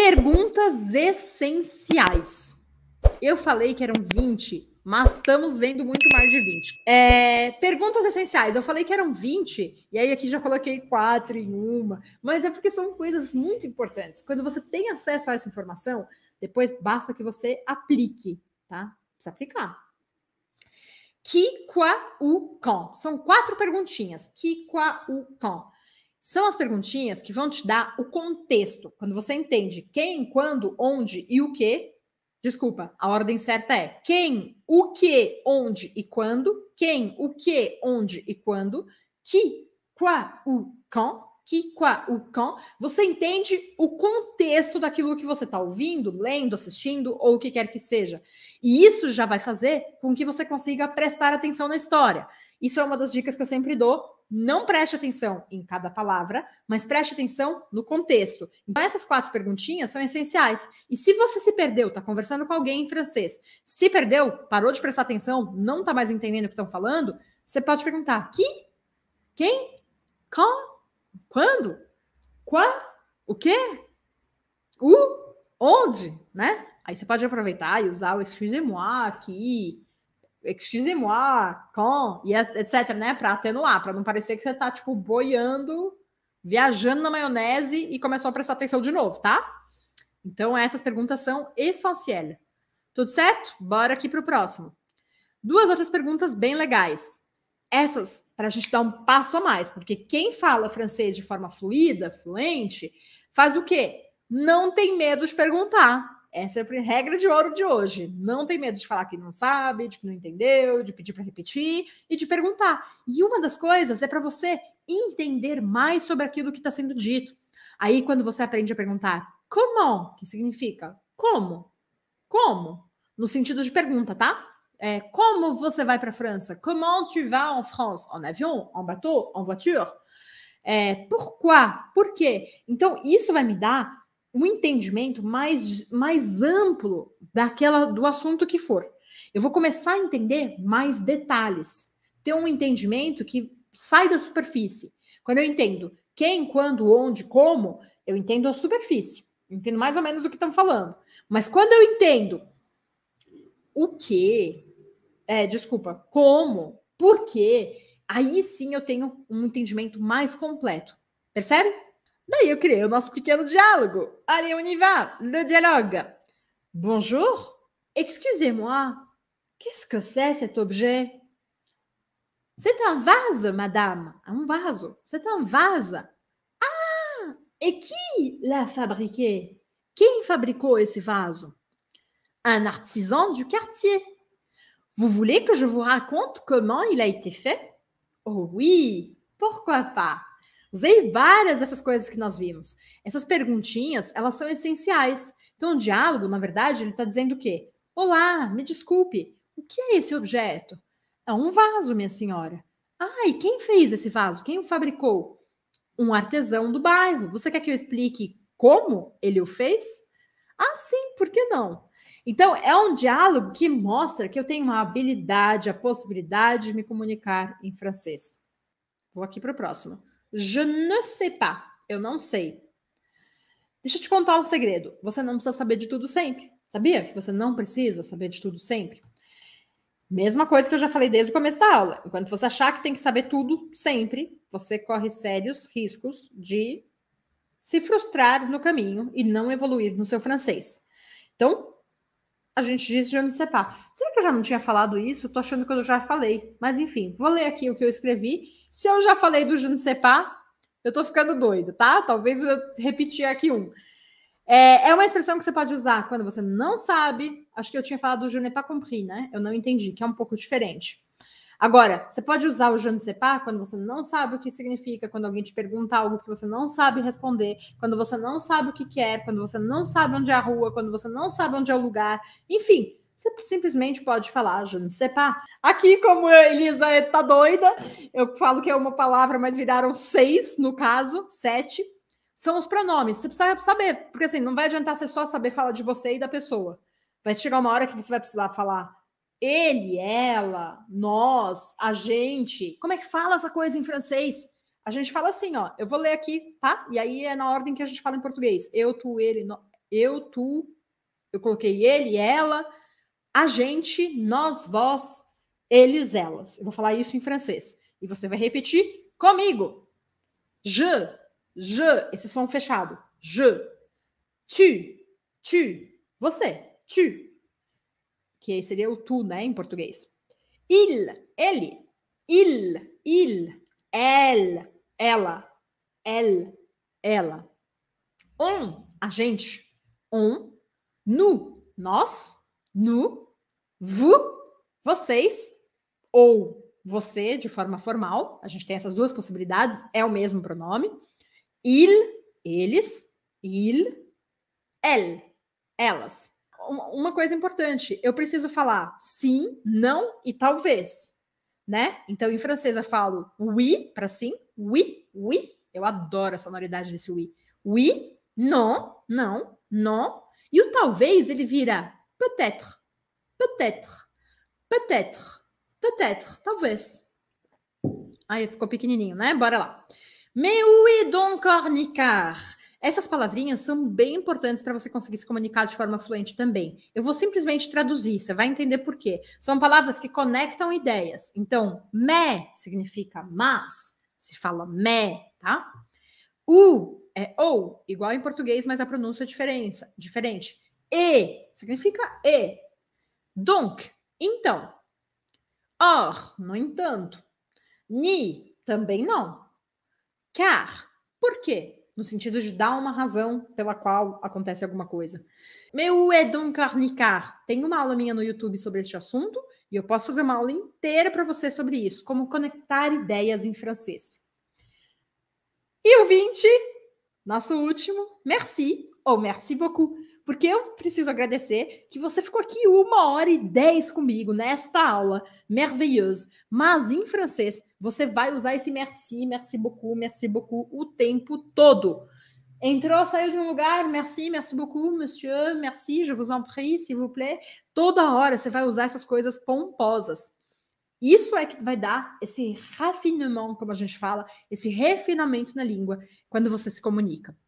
Perguntas essenciais. Eu falei que eram 20, mas estamos vendo muito mais de 20. É, perguntas essenciais. Eu falei que eram 20, e aí aqui já coloquei quatro em uma, mas é porque são coisas muito importantes. Quando você tem acesso a essa informação, depois basta que você aplique, tá? Precisa aplicar. Que, u o, com. São quatro perguntinhas. Que, u o, com. São as perguntinhas que vão te dar o contexto. Quando você entende quem, quando, onde e o que. Desculpa, a ordem certa é quem, o que, onde e quando. Quem, o que, onde e quando. Que, qua, o, com. Que, qua, o, quand. Você entende o contexto daquilo que você está ouvindo, lendo, assistindo ou o que quer que seja. E isso já vai fazer com que você consiga prestar atenção na história. Isso é uma das dicas que eu sempre dou não preste atenção em cada palavra, mas preste atenção no contexto. Então, essas quatro perguntinhas são essenciais. E se você se perdeu, está conversando com alguém em francês, se perdeu, parou de prestar atenção, não está mais entendendo o que estão falando, você pode perguntar: que? Quem? Quand? Quando? Qua? O quê? O? Onde? Né? Aí você pode aproveitar e usar o excusez-moi aqui, excuse-moi, com, e etc, né? Para atenuar, para não parecer que você tá, tipo, boiando, viajando na maionese e começou a prestar atenção de novo, tá? Então, essas perguntas são essenciais. Tudo certo? Bora aqui para o próximo. Duas outras perguntas bem legais. Essas, para a gente dar um passo a mais, porque quem fala francês de forma fluida, fluente, faz o quê? Não tem medo de perguntar. Essa é a regra de ouro de hoje. Não tem medo de falar que não sabe, de que não entendeu, de pedir para repetir e de perguntar. E uma das coisas é para você entender mais sobre aquilo que está sendo dito. Aí, quando você aprende a perguntar como, que significa como, como, no sentido de pergunta, tá? É, como você vai para a França? Comment tu vas en France? En avion, en bateau, en voiture? É, pourquoi? Por quê? Então, isso vai me dar um entendimento mais, mais amplo daquela do assunto que for. Eu vou começar a entender mais detalhes, ter um entendimento que sai da superfície. Quando eu entendo quem, quando, onde, como, eu entendo a superfície. Eu entendo mais ou menos do que estão falando. Mas quando eu entendo o que, é, desculpa, como, por quê, aí sim eu tenho um entendimento mais completo. Percebe? Daí eu criei le nosso Allez, on y va, le dialogue. Bonjour, excusez-moi, qu'est-ce que c'est cet objet C'est un vase, madame. Un vase, c'est un vase. Ah, et qui l'a fabriqué Qui fabriqua ce vase? Un artisan du quartier. Vous voulez que je vous raconte comment il a été fait Oh oui, pourquoi pas Usei várias dessas coisas que nós vimos. Essas perguntinhas, elas são essenciais. Então, o diálogo, na verdade, ele está dizendo o quê? Olá, me desculpe, o que é esse objeto? É um vaso, minha senhora. Ah, e quem fez esse vaso? Quem o fabricou? Um artesão do bairro. Você quer que eu explique como ele o fez? Ah, sim, por que não? Então, é um diálogo que mostra que eu tenho a habilidade, a possibilidade de me comunicar em francês. Vou aqui para o próximo. Je ne sais pas. Eu não sei. Deixa eu te contar um segredo. Você não precisa saber de tudo sempre. Sabia que você não precisa saber de tudo sempre? Mesma coisa que eu já falei desde o começo da aula. Enquanto você achar que tem que saber tudo sempre, você corre sérios riscos de se frustrar no caminho e não evoluir no seu francês. Então, a gente disse je ne sais pas. Será que eu já não tinha falado isso? tô achando que eu já falei. Mas enfim, vou ler aqui o que eu escrevi se eu já falei do Junsepá, eu tô ficando doida, tá? Talvez eu repetir aqui um. É, é uma expressão que você pode usar quando você não sabe. Acho que eu tinha falado do je n'ai pas compris, né? Eu não entendi, que é um pouco diferente. Agora, você pode usar o je ne sais pas quando você não sabe o que significa, quando alguém te pergunta algo que você não sabe responder, quando você não sabe o que quer, é, quando você não sabe onde é a rua, quando você não sabe onde é o lugar. Enfim, você simplesmente pode falar je ne sais pas. Aqui, como a Elisa está é, doida, eu falo que é uma palavra, mas viraram seis, no caso, sete. São os pronomes. Você precisa saber, porque assim, não vai adiantar você só saber falar de você e da pessoa. Vai chegar uma hora que você vai precisar falar ele, ela, nós, a gente. Como é que fala essa coisa em francês? A gente fala assim, ó. Eu vou ler aqui, tá? E aí é na ordem que a gente fala em português. Eu, tu, ele, no... eu, tu. Eu coloquei ele, ela a gente, nós, vós, eles, elas. Eu vou falar isso em francês. E você vai repetir comigo. Je, je, esse som fechado. Je. Tu, tu, você, tu. Que seria o tu, né, em português. Il, ele. Il, il. Elle, ela. Elle, ela. On, a gente. On. Nu, nós no, vu, vocês ou você de forma formal. A gente tem essas duas possibilidades, é o mesmo pronome. Il, eles, il, el, elas. Uma coisa importante, eu preciso falar sim, não e talvez, né? Então em francês eu falo oui para sim, oui, oui. Eu adoro a sonoridade desse oui. Oui, não, não, não. E o talvez ele vira Peut-être, peut-être, peut-être, peut-être, talvez. Aí ficou pequenininho, né? Bora lá. Meu e idoncornicar. Essas palavrinhas são bem importantes para você conseguir se comunicar de forma fluente também. Eu vou simplesmente traduzir, você vai entender por quê. São palavras que conectam ideias. Então, me significa mas, se fala me, tá? U é ou, igual em português, mas a pronúncia é diferença, diferente. E significa e. Donc, então. Or, no entanto. Ni, também não. Car, por quê? No sentido de dar uma razão pela qual acontece alguma coisa. Meu é donc carnicar. Tem uma aula minha no YouTube sobre este assunto e eu posso fazer uma aula inteira para você sobre isso, como conectar ideias em francês. E o 20, nosso último, merci ou merci beaucoup porque eu preciso agradecer que você ficou aqui uma hora e dez comigo nesta aula maravilhosa. Mas em francês, você vai usar esse merci, merci beaucoup, merci beaucoup o tempo todo. Entrou, saiu de um lugar, merci, merci beaucoup, monsieur, merci, je vous en prie, s'il vous plaît. Toda hora você vai usar essas coisas pomposas. Isso é que vai dar esse refinement, como a gente fala, esse refinamento na língua quando você se comunica.